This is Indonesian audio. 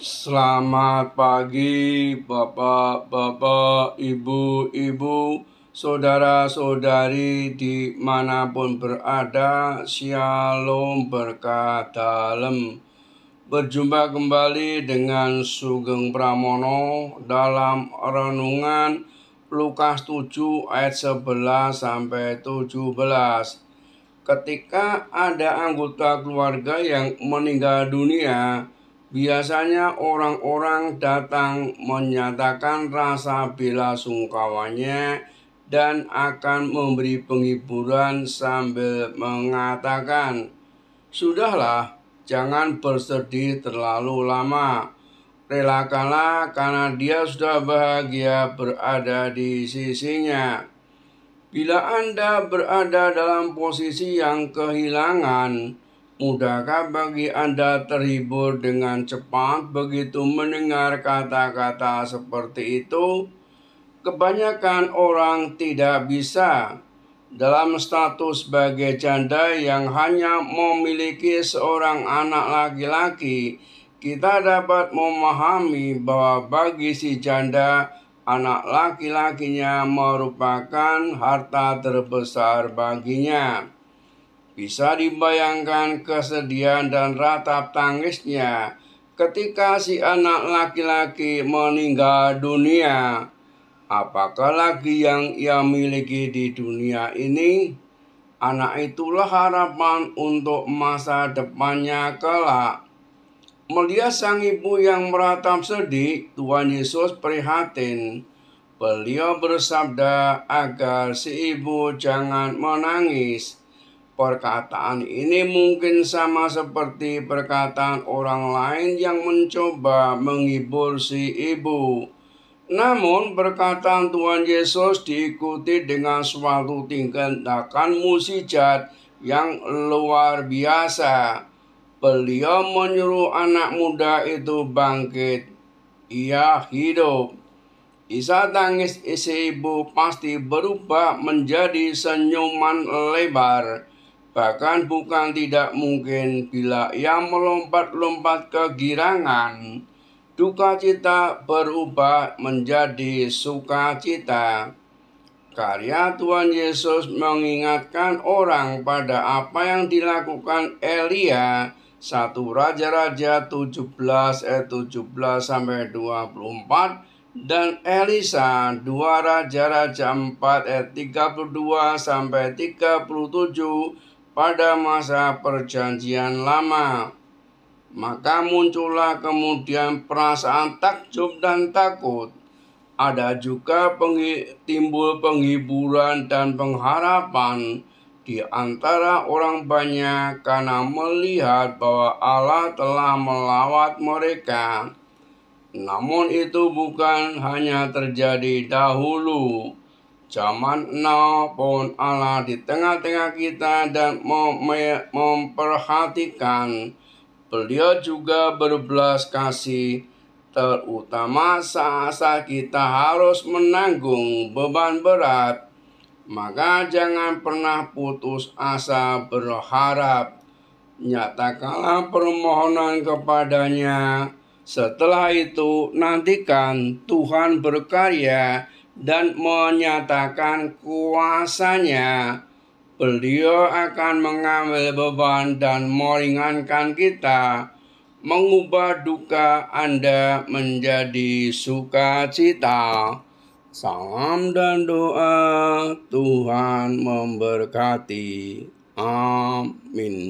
Selamat pagi Bapak-bapak, Ibu-ibu, Saudara-saudari di manapun berada, Shalom berkat dalam. Berjumpa kembali dengan Sugeng Pramono dalam renungan Lukas 7 ayat 11 sampai 17 ketika ada anggota keluarga yang meninggal dunia, Biasanya orang-orang datang menyatakan rasa bela sungkawanya dan akan memberi penghiburan sambil mengatakan, "Sudahlah, jangan bersedih terlalu lama. Relakanlah karena dia sudah bahagia berada di sisinya." Bila Anda berada dalam posisi yang kehilangan, Mudahkah bagi Anda terhibur dengan cepat begitu mendengar kata-kata seperti itu? Kebanyakan orang tidak bisa dalam status sebagai janda yang hanya memiliki seorang anak laki-laki. Kita dapat memahami bahwa bagi si janda, anak laki-lakinya merupakan harta terbesar baginya. Bisa dibayangkan kesedihan dan ratap tangisnya ketika si anak laki-laki meninggal dunia. Apakah lagi yang ia miliki di dunia ini? Anak itulah harapan untuk masa depannya kelak. Melihat sang ibu yang meratap sedih, Tuhan Yesus prihatin. Beliau bersabda agar si ibu jangan menangis Perkataan ini mungkin sama seperti perkataan orang lain yang mencoba menghibur si ibu. Namun perkataan Tuhan Yesus diikuti dengan suatu tindakan musijat yang luar biasa. Beliau menyuruh anak muda itu bangkit. Ia hidup. Isa tangis si ibu pasti berubah menjadi senyuman lebar Bahkan bukan tidak mungkin bila ia melompat-lompat ke girangan, duka cita berubah menjadi sukacita. Karya Tuhan Yesus mengingatkan orang pada apa yang dilakukan Elia satu Raja-Raja 17 ayat eh, 17 sampai 24 dan Elisa 2 Raja-Raja 4 ayat eh, 32 sampai 37 pada masa perjanjian lama. Maka muncullah kemudian perasaan takjub dan takut. Ada juga penghi timbul penghiburan dan pengharapan di antara orang banyak karena melihat bahwa Allah telah melawat mereka. Namun itu bukan hanya terjadi dahulu, Zaman now pun Allah di tengah-tengah kita dan mem memperhatikan. Beliau juga berbelas kasih, terutama saat-saat kita harus menanggung beban berat. Maka jangan pernah putus asa berharap. Nyatakanlah permohonan kepadanya. Setelah itu nantikan Tuhan berkarya dan menyatakan kuasanya, beliau akan mengambil beban dan meringankan kita, mengubah duka Anda menjadi sukacita. Salam dan doa Tuhan memberkati. Amin.